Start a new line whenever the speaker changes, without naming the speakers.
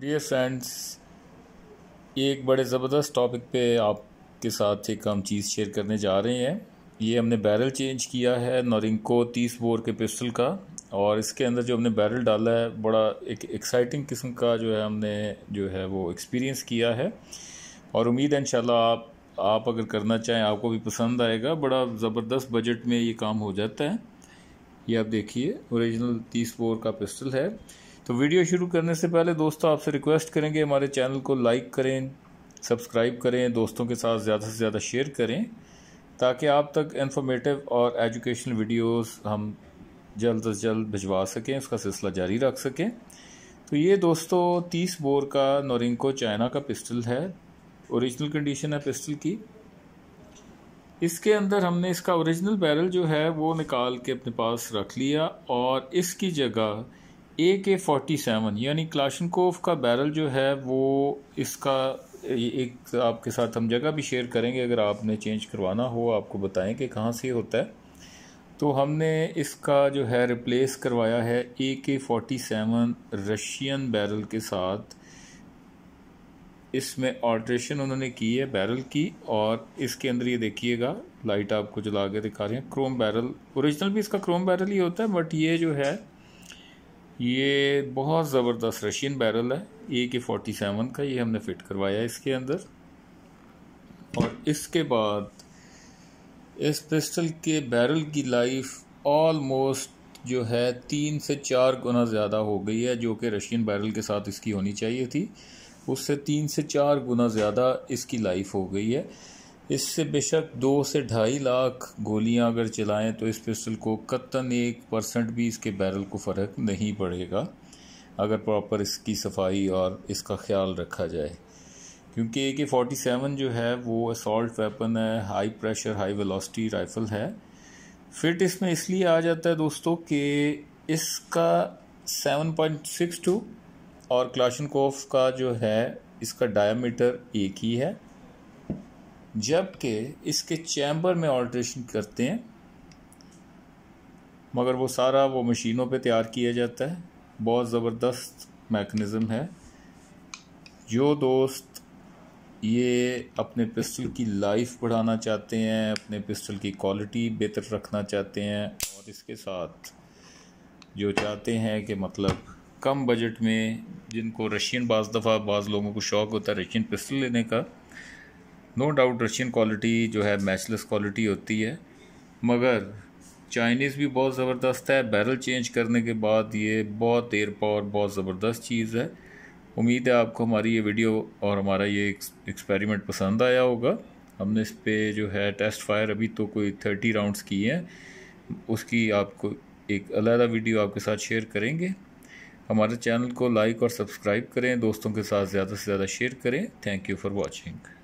dear friends एक बड़े ज़बरदस्त टॉपिक पे आपके साथ एक हम चीज़ शेयर करने जा रहे हैं ये हमने बैरल चेंज किया है नोरिंको तीस बोर के पिस्टल का और इसके अंदर जो हमने बैरल डाला है बड़ा एक एक्साइटिंग किस्म का जो है हमने जो है वो एक्सपीरियंस किया है और उम्मीद है इंशाल्लाह आप आप अगर करना चाहें आपको भी पसंद आएगा बड़ा ज़बरदस्त बजट में ये काम हो जाता है ये आप देखिए ओरिजिनल तीस बोर का पिस्टल है तो वीडियो शुरू करने से पहले दोस्तों आपसे रिक्वेस्ट करेंगे हमारे चैनल को लाइक करें सब्सक्राइब करें दोस्तों के साथ ज़्यादा से ज़्यादा शेयर करें ताकि आप तक इन्फॉर्मेटिव और एजुकेशनल वीडियोस हम जल्द अज जल्द भिजवा सकें उसका सिलसिला जारी रख सकें तो ये दोस्तों तीस बोर का नोरिंको चाइना का पिस्टल है ओरिजिनल कंडीशन है पिस्टल की इसके अंदर हमने इसका ओरिजिनल बैरल जो है वो निकाल के अपने पास रख लिया और इसकी जगह ए के फोर्टी सेवन यानी क्लाशनकोफ का बैरल जो है वो इसका एक आपके साथ हम जगह भी शेयर करेंगे अगर आपने चेंज करवाना हो आपको बताएं कि कहाँ से होता है तो हमने इसका जो है रिप्लेस करवाया है ए K forty seven Russian barrel के साथ इसमें ऑल्ट्रेशन उन्होंने की है बैरल की और इसके अंदर ये देखिएगा लाइट आपको जला के दिखा रहे हैं क्रोम बैरल ओरिजिनल भी इसका क्रोम बैरल ही होता है बट ये जो है ये बहुत ज़बरदस्त रशियन बैरल है ए के फोर्टी सेवन का ये हमने फिट करवाया इसके अंदर और इसके बाद इस पिस्टल के बैरल की लाइफ ऑलमोस्ट जो है तीन से चार गुना ज़्यादा हो गई है जो कि रशियन बैरल के साथ इसकी होनी चाहिए थी उससे तीन से चार गुना ज़्यादा इसकी लाइफ हो गई है इससे बेशक दो से ढाई लाख गोलियां अगर चलाएं तो इस पिस्टल को कत्तन एक परसेंट भी इसके बैरल को फ़र्क नहीं पड़ेगा अगर प्रॉपर इसकी सफाई और इसका ख्याल रखा जाए क्योंकि ए के फोर्टी सेवन जो है वो असॉल्ट वेपन है high pressure high velocity rifle है फिट इसमें इसलिए आ जाता है दोस्तों कि इसका सेवन पॉइंट सिक्स टू और क्लाशन कोफ का जो है इसका डायमीटर एक ही है जबकि इसके चैम्बर में ऑल्ट्रेशन करते हैं मगर वो सारा वो मशीनों पे तैयार किया जाता है बहुत ज़बरदस्त मैकनिज़म है जो दोस्त ये अपने पिस्टल की लाइफ बढ़ाना चाहते हैं अपने पिस्टल की क्वालिटी बेहतर रखना चाहते हैं और इसके साथ जो चाहते हैं कि मतलब कम बजट में जिनको रशियन बाज़ दफ़ा बाज़ लोगों को शौक़ होता है रशियन पिस्टल लेने का नो डाउट रशियन क्वालिटी जो है मैचलेस क्वालिटी होती है मगर चाइनीज़ भी बहुत ज़बरदस्त है बैरल चेंज करने के बाद ये बहुत एयर पावर बहुत ज़बरदस्त चीज़ है उम्मीद है आपको हमारी ये वीडियो और हमारा ये एक्सपेरिमेंट पसंद आया होगा हमने इस पर जो है टेस्ट फायर अभी तो कोई थर्टी राउंड्स किए हैं उसकी आपको एक अलहदा वीडियो आपके साथ शेयर करेंगे हमारे चैनल को लाइक और सब्सक्राइब करें दोस्तों के साथ ज़्यादा से ज़्यादा शेयर करें थैंक यू फॉर वॉचिंग